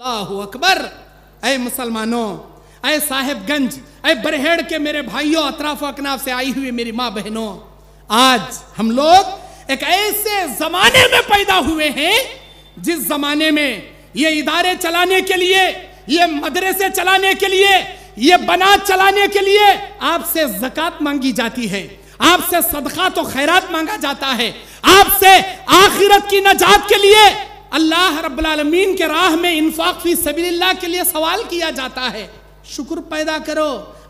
अल्लाह अकबर अय मुसलमानों अय साहेबगंज अय बरहेड़ के मेरे भाइयों अतराफ अकनाफ से आई हुई मेरी माँ बहनों आज हम लोग एक ऐसे जमाने में पैदा हुए हैं जिस जमाने में ये इदारे चलाने के लिए ये मदरसे चलाने के लिए ये बना चलाने के लिए आपसे जक़ात मांगी जाती है आपसे सदका तो खैरात मांगा जाता है आपसे आखिरत की नजात के लिए अल्लाह रब्लमीन के राह में इन्फाक फी सबील्ला के लिए सवाल किया जाता है शुक्र पैदा करो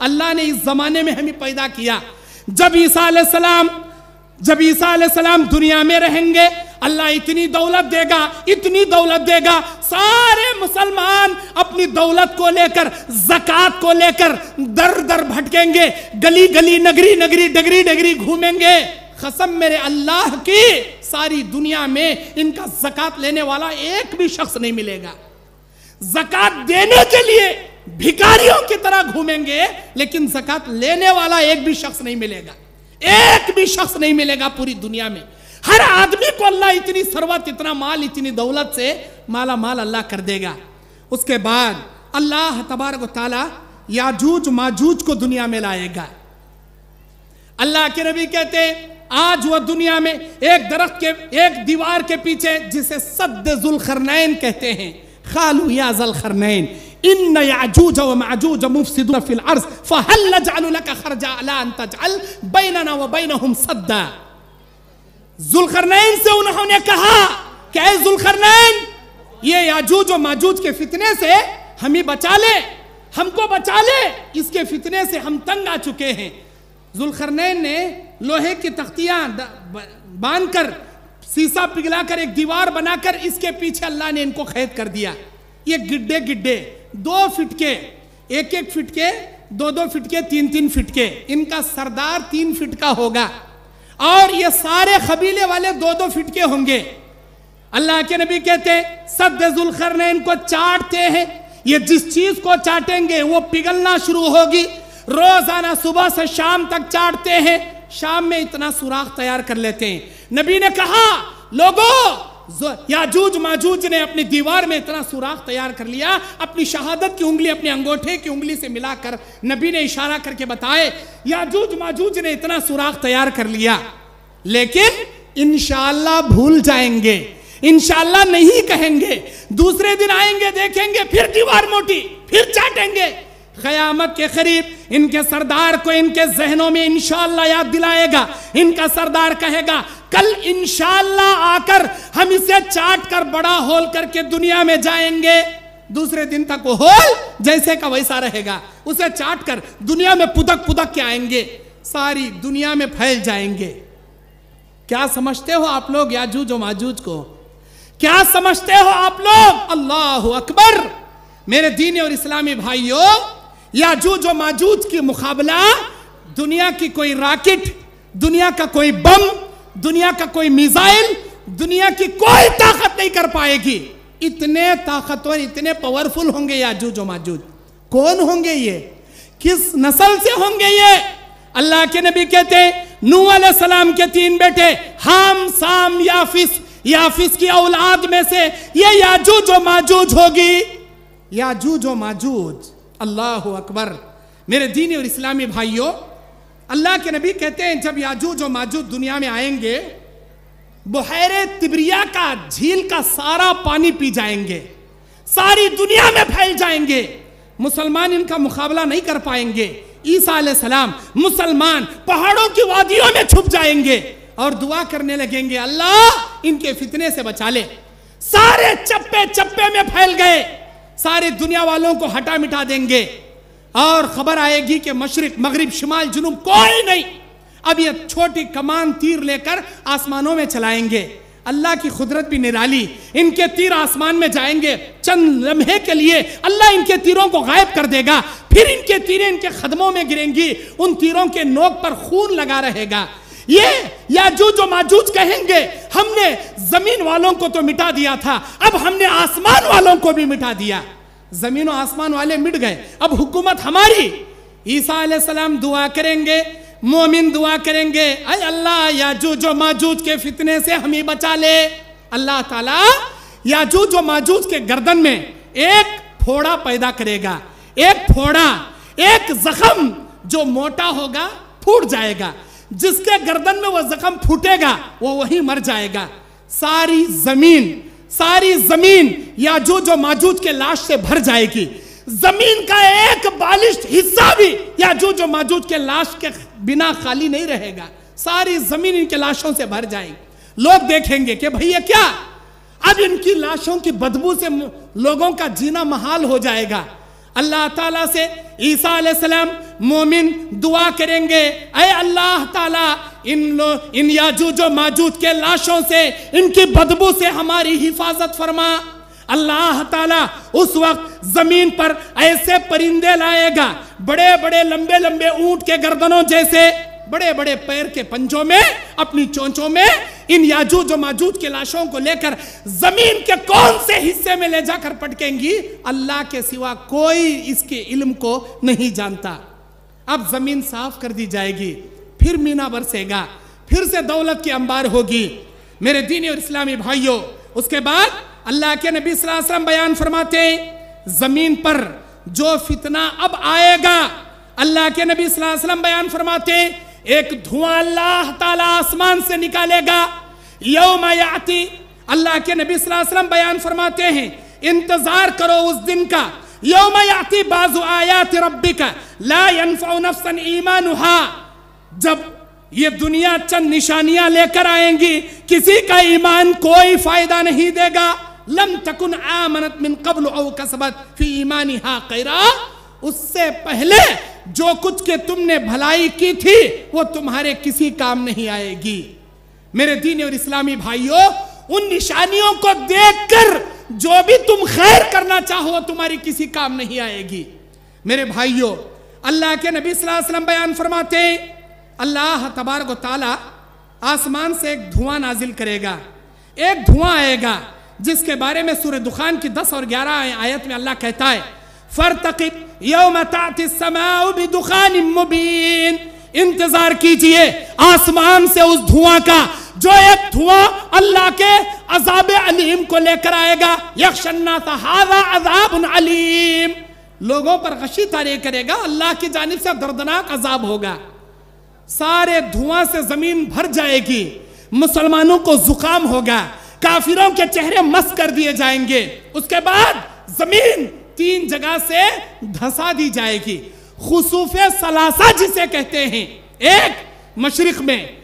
अल्लाह ने इस जमाने में हमें पैदा किया जब ईसा सलाम जब ईसा सलाम दुनिया में रहेंगे अल्लाह इतनी दौलत देगा इतनी दौलत देगा सारे मुसलमान अपनी दौलत को लेकर जक़ात को लेकर दर दर भटकेंगे गली गली नगरी नगरी डगरी डगरी घूमेंगे खसम मेरे अल्लाह की सारी दुनिया में इनका जकत लेने वाला एक भी शख्स नहीं मिलेगा जकत देने के लिए भिकारियों की तरह घूमेंगे लेकिन जकत लेने वाला एक भी शख्स नहीं मिलेगा एक भी शख्स नहीं मिलेगा पूरी दुनिया में हर आदमी को अल्लाह इतनी सरवत इतना माल इतनी दौलत से माला माल अल्लाह कर देगा उसके बाद अल्लाह तबारक ताला याजूज माजूज को दुनिया में लाएगा अल्लाह के नबी कहते हैं आज वह दुनिया में एक दरख्त के एक दीवार के पीछे जिसे सद जुलखरनैन कहते हैं खालू या जुलखरनैन इन याजूज व माजूज फिल अर्ज फहल अला बैनना व बैनहुम जुलखरनैन से उन्होंने कहा कि जुलखरनैन ये याजूज व माजूज के फितने से हम ही बचा ले हमको बचा ले इसके फितने से हम तंग आ चुके हैं जुलखरनैन ने लोहे की तख्तियां बांधकर शीशा पिघलाकर एक दीवार बनाकर इसके पीछे अल्लाह ने इनको कैद कर दिया ये गिड्डे गिड्डे दो फिट के एक एक फिट के दो दो फिट के तीन तीन फिट के इनका सरदार तीन फिट का होगा और ये सारे कबीले वाले दो दो फिट के होंगे अल्लाह के नबी कहते हैं ने इनको चाटते हैं ये जिस चीज को चाटेंगे वो पिघलना शुरू होगी रोजाना सुबह से शाम तक चाटते हैं शाम में इतना सुराख तैयार कर लेते हैं नबी ने कहा लोगों याजूज माजूज ने अपनी दीवार में इतना सुराख तैयार कर लिया अपनी शहादत की उंगली अपने अंगूठे की उंगली से मिलाकर नबी ने इशारा करके बताए याजूज माजूज ने इतना सुराख तैयार कर लिया लेकिन इनशाला भूल जाएंगे इनशाला नहीं कहेंगे दूसरे दिन आएंगे देखेंगे फिर दीवार मोटी फिर चाटेंगे क़यामत के करीब इनके सरदार को इनके जहनों में इनशाला याद दिलाएगा इनका सरदार कहेगा कल इनशाला आकर हम इसे चाट कर बड़ा होल करके दुनिया में जाएंगे दूसरे दिन तक वो होल जैसे का वैसा रहेगा उसे चाट कर दुनिया में पुदक पुदक के आएंगे सारी दुनिया में फैल जाएंगे क्या समझते हो आप लोग याजूज माजूज को क्या समझते हो आप लोग अल्लाह अकबर मेरे दीन और इस्लामी भाइयों जू जो माजूज की मुकाबला दुनिया की कोई राकेट दुनिया का कोई बम दुनिया का कोई मिसाइल दुनिया की कोई ताकत नहीं कर पाएगी इतने ताकतवर इतने पावरफुल होंगे याजूज जो माजूद कौन होंगे ये किस नस्ल से होंगे ये अल्लाह के नबी कहते नू सलाम के तीन बेटे हाम साम याफिस याफिस की औलाद में से ये याजूज और माजूज होगी याजूज और माजूज अल्लाह अकबर मेरे दीनी और इस्लामी भाइयों अल्लाह के नबी कहते हैं जब याजू जो माजूज दुनिया में आएंगे बहर तिबरिया का झील का सारा पानी पी जाएंगे सारी दुनिया में फैल जाएंगे मुसलमान इनका मुकाबला नहीं कर पाएंगे ईसा सलाम मुसलमान पहाड़ों की वादियों में छुप जाएंगे और दुआ करने लगेंगे अल्लाह इनके फितने से बचा ले सारे चप्पे चप्पे में फैल गए सारे दुनिया वालों को हटा मिटा देंगे और खबर आएगी कि मशरक मगरब शुमाल जुनूब कोई नहीं अब ये छोटी कमान तीर लेकर आसमानों में चलाएंगे अल्लाह की खुदरत भी निराली इनके तीर आसमान में जाएंगे चंद लम्हे के लिए अल्लाह इनके तीरों को गायब कर देगा फिर इनके तीरें इनके खदमों में गिरेंगी उन तीरों के नोक पर खून लगा रहेगा ये याजूज और माजूज कहेंगे हमने जमीन वालों को तो मिटा दिया था अब हमने आसमान वालों को भी मिटा दिया जमीन और आसमान वाले मिट गए अब हुकूमत हमारी ईसा सलाम दुआ करेंगे मोमिन दुआ करेंगे अरे अल्लाह याजूज और माजूज के फितने से हमें बचा ले अल्लाह ताला याजूज और माजूज के गर्दन में एक फोड़ा पैदा करेगा एक फोड़ा एक जख्म जो मोटा होगा फूट जाएगा जिसके गर्दन में वो जख्म फूटेगा वो वही मर जाएगा सारी जमीन सारी जमीन जो जो माजूज के लाश से भर जाएगी जमीन का एक बालिश हिस्सा भी जो जो माजूज के लाश के बिना खाली नहीं रहेगा सारी जमीन इनके लाशों से भर जाएगी लोग देखेंगे कि भैया क्या अब इनकी लाशों की बदबू से लोगों का जीना महाल हो जाएगा अल्लाह ताला से ईसा सलाम मोमिन दुआ करेंगे अय अल्लाह ताला इन लो इन याजूज माजूद के लाशों से इनकी बदबू से हमारी हिफाजत फरमा अल्लाह ताला उस वक्त जमीन पर ऐसे परिंदे लाएगा बड़े बड़े लंबे लंबे ऊंट के गर्दनों जैसे बड़े बड़े पैर के पंजों में अपनी चोंचों में इन याजूज माजूद के लाशों को लेकर जमीन के कौन से हिस्से में ले जाकर पटकेंगी अल्लाह के सिवा कोई इसके इल्म को नहीं जानता अब जमीन साफ कर दी जाएगी फिर मीना बरसेगा फिर से दौलत की अंबार होगी मेरे दीनी और इस्लामी भाइयों उसके बाद अल्लाह के नबी वसल्लम बयान फरमाते जमीन पर जो फितना अब आएगा अल्लाह के नबी वसल्लम बयान फरमाते एक धुआं अल्लाह ताला आसमान से निकालेगा यौम याति अल्लाह के नबी वसल्लम बयान फरमाते हैं इंतजार करो उस दिन का يوم يأتي بعض آيات ربك لا ينفع نفسا إيمانها جب ये दुनिया चंद निशानियां लेकर आएंगी किसी का ईमान कोई फायदा नहीं देगा लम तकुन आमनत मिन कबल औ कसबत फी ईमानी हा कैरा उससे पहले जो कुछ के तुमने भलाई की थी वो तुम्हारे किसी काम नहीं आएगी मेरे दीन और इस्लामी भाइयों उन निशानियों को देखकर जो भी तुम खैर करना चाहो तुम्हारी किसी काम नहीं आएगी मेरे भाइयों अल्लाह के नबी वसल्लम बयान फरमाते अल्लाह तबारक ताला आसमान से एक धुआं नाजिल करेगा एक धुआं आएगा जिसके बारे में सूर्य दुखान की 10 और 11 आयत में अल्लाह कहता है फर तकिब यौमतान मुबीन इंतजार कीजिए आसमान से उस धुआं का जो एक धुआं अल्लाह के अजाब अलीम को लेकर आएगा यकशन्ना सहारा अजाब अलीम लोगों पर गशी तारी करेगा अल्लाह की जानब से दर्दनाक अजाब होगा सारे धुआं से जमीन भर जाएगी मुसलमानों को जुकाम होगा काफिरों के चेहरे मस कर दिए जाएंगे उसके बाद जमीन तीन जगह से धसा दी जाएगी खसूफ सलासा जिसे कहते हैं एक मशरक में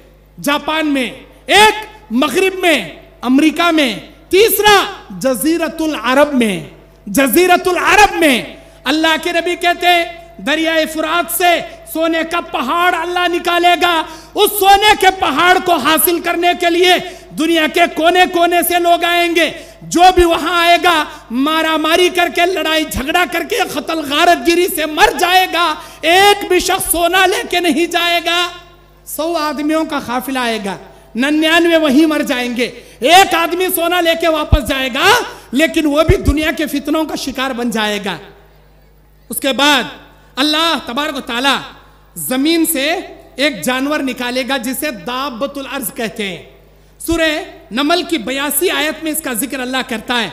जापान में एक मगरब में अमेरिका में तीसरा जजीरतुल अरब में जजीरतुल अरब में अल्लाह के नबी कहते हैं दरियाए फुरात से सोने का पहाड़ अल्लाह निकालेगा उस सोने के पहाड़ को हासिल करने के लिए दुनिया के कोने कोने से लोग आएंगे जो भी वहां आएगा मारा मारी करके लड़ाई झगड़ा करके कतल गारत गिरी से मर जाएगा एक भी शख्स सोना लेके नहीं जाएगा सौ आदमियों का काफिला आएगा नन्यानवे वही मर जाएंगे एक आदमी सोना लेके वापस जाएगा लेकिन वो भी दुनिया के फितनों का शिकार बन जाएगा उसके बाद अल्लाह तबारक ताला जमीन से एक जानवर निकालेगा जिसे दाबतुल अर्ज कहते हैं सुरह नमल की बयासी आयत में इसका जिक्र अल्लाह करता है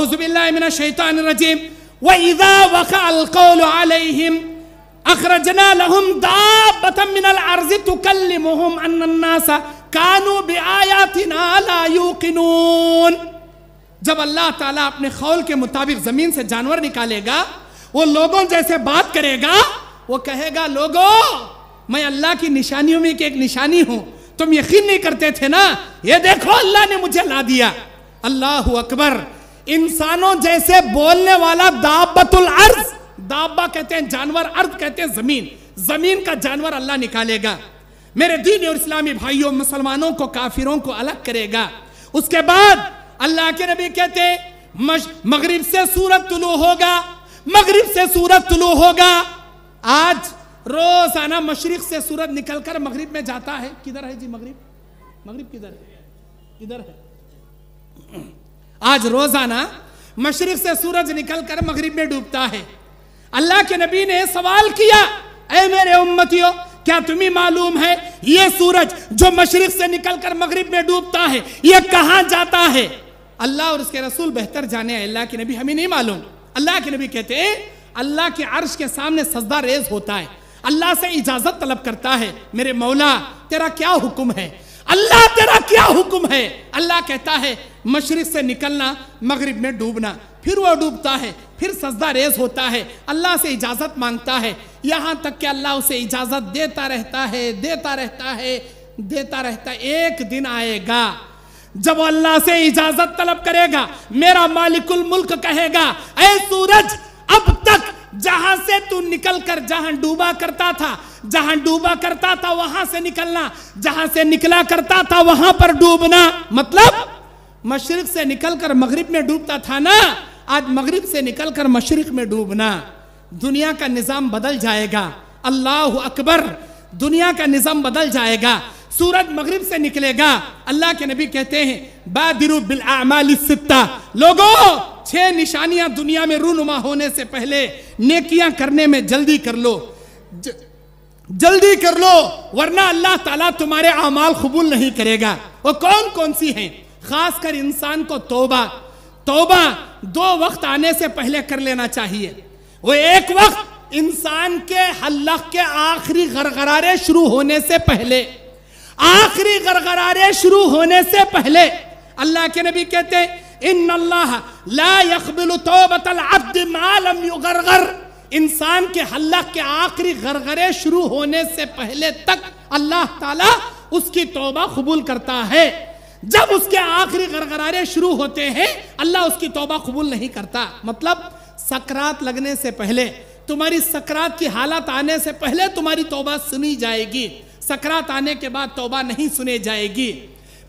औजबिल्ला शैतान रजीम अखरजना लहुम दाबतम मिनल अर्ज तुकल्लिमुहुम अन्नासा कानू बेआयातिन जब अल्लाह ताला अपने खौल के मुताबिक जमीन से जानवर निकालेगा वो लोगों जैसे बात करेगा वो कहेगा लोगो मैं अल्लाह की निशानियों में की एक निशानी हूं तुम यकीन नहीं करते थे ना ये देखो अल्लाह ने मुझे ला दिया अल्लाह अकबर इंसानों जैसे बोलने वाला दाबतुल अर्ज दाबा कहते हैं जानवर अर्ज कहते हैं जमीन जमीन का जानवर अल्लाह निकालेगा मेरे दीन और इस्लामी भाइयों मुसलमानों को काफिरों को अलग करेगा उसके बाद अल्लाह के नबी कहते मगरिब से सूरज तुलू होगा मगरिब से सूरज तुलू होगा आज रोजाना मशरक से सूरज निकलकर मगरिब में जाता है किधर है जी मगरिब मगरिब किधर है किधर है आज रोजाना मशरक से सूरज निकलकर मगरिब में डूबता है अल्लाह के नबी ने सवाल किया ए मेरे उम्मतियों क्या तुम्हें मालूम है ये सूरज जो मशरक से निकलकर मगरब में डूबता है ये कहाँ जाता है अल्लाह और उसके रसूल बेहतर जाने अल्लाह के नबी हमें नहीं मालूम अल्लाह के नबी कहते हैं अल्लाह के अर्श के सामने सजदा रेज होता है अल्लाह से इजाजत तलब करता है मेरे मौला तेरा क्या हुक्म है अल्लाह तेरा क्या हुक्म है अल्लाह कहता है मशरक से निकलना मगरब में डूबना फिर वह डूबता है फिर सजदा रेज होता है अल्लाह से इजाजत मांगता है यहां तक कि अल्लाह उसे इजाजत देता रहता है देता रहता है देता रहता है एक दिन आएगा जब अल्लाह से इजाजत तलब करेगा मेरा मालिकुल मुल्क कहेगा अरे सूरज अब तक जहां से तू निकल कर जहां डूबा करता था जहां डूबा करता था वहां से निकलना जहां से निकला करता था वहां पर डूबना मतलब मशरक से निकलकर मगरिब में डूबता था ना आज मगरिब से निकलकर मशरक में डूबना दुनिया का निज़ाम बदल जाएगा अल्लाह अकबर दुनिया का निज़ाम बदल जाएगा सूरज मगरिब से निकलेगा अल्लाह के नबी कहते हैं बादिरु बिल आमाल सित्ता छह निशानियां दुनिया में रूनुमा होने से पहले नेकियां करने में जल्दी कर लो ज, जल्दी कर लो वरना अल्लाह ताला तुम्हारे अमाल कबूल नहीं करेगा वो कौन कौन सी हैं खासकर इंसान को तोबा तोबा दो वक्त आने से पहले कर लेना चाहिए वो एक वक्त इंसान के हल्लक के आखिरी गरगरारे शुरू होने से पहले आखिरी गरगरारे शुरू होने से पहले अल्लाह के नबी कहते इन अल्लाह इंसान के हल्लक के आखिरी गरगरे शुरू होने से पहले तक अल्लाह ताला उसकी तोबा कबूल करता है जब उसके आखिरी गरगरारे शुरू होते हैं अल्लाह उसकी तोबा कबूल नहीं करता मतलब सकरात लगने से पहले तुम्हारी सकरात की हालत आने से पहले तुम्हारी तौबा सुनी जाएगी सकरात आने के बाद तौबा नहीं सुने जाएगी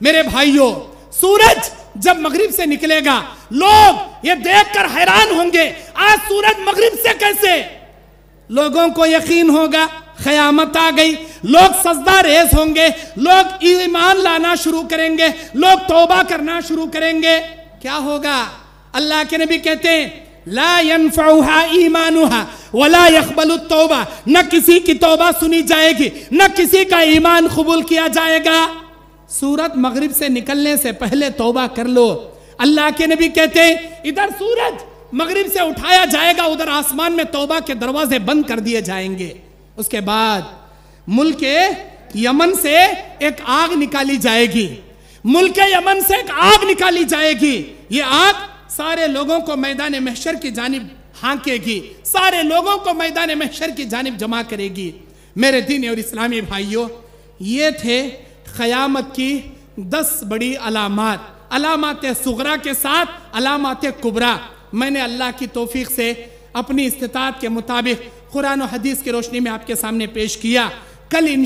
मेरे भाइयों सूरज जब मगरिब से निकलेगा लोग ये देखकर हैरान होंगे आज सूरज मगरिब से कैसे लोगों को यकीन होगा खयामत आ गई लोग सजदा रेस होंगे लोग ईमान लाना शुरू करेंगे लोग तौबा करना शुरू करेंगे क्या होगा अल्लाह के नबी कहते हैं ला यनफाउहा ईमानुहा वला यकबल तौबा न किसी की तौबा सुनी जाएगी न किसी का ईमान कबूल किया जाएगा सूरत मगरिब से निकलने से पहले तौबा कर लो अल्लाह के नबी कहते हैं इधर सूरज मगरिब से उठाया जाएगा उधर आसमान में तौबा के दरवाजे बंद कर दिए जाएंगे उसके बाद मुल्क यमन से एक आग निकाली जाएगी मुल्क यमन से एक आग निकाली जाएगी ये आग सारे लोगों को मैदान महशर की जानब हाँकेगी सारे लोगों को मैदान महशर की जानब जमा करेगी मेरे दीन और इस्लामी भाइयों ये थे क़यामत की दस बड़ी अलामत अलामत सगरा के साथ अलामत कुबरा मैंने अल्लाह की तोफ़ी से अपनी इस्तात के मुताबिक कुरान हदीस की रोशनी में आपके सामने पेश किया कल इन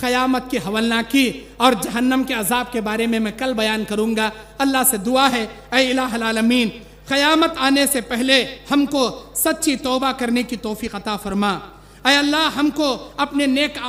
क़यामत की हवलना की और जहन्नम के अजाब के बारे में मैं कल बयान करूँगा अल्लाह से दुआ है अलामीन क़यामत आने से पहले हमको सच्ची तोबा करने की तोफ़ी अता फरमा अल्लाह हमको अपने नेक